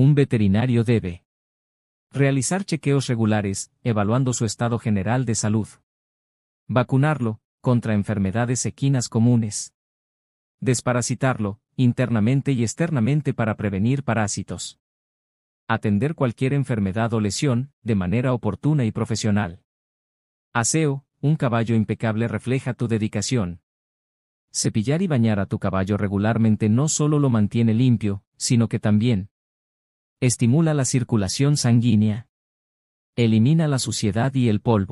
Un veterinario debe realizar chequeos regulares, evaluando su estado general de salud. Vacunarlo, contra enfermedades equinas comunes. Desparasitarlo, internamente y externamente para prevenir parásitos. Atender cualquier enfermedad o lesión, de manera oportuna y profesional. Aseo, un caballo impecable refleja tu dedicación. Cepillar y bañar a tu caballo regularmente no solo lo mantiene limpio, sino que también, Estimula la circulación sanguínea. Elimina la suciedad y el polvo.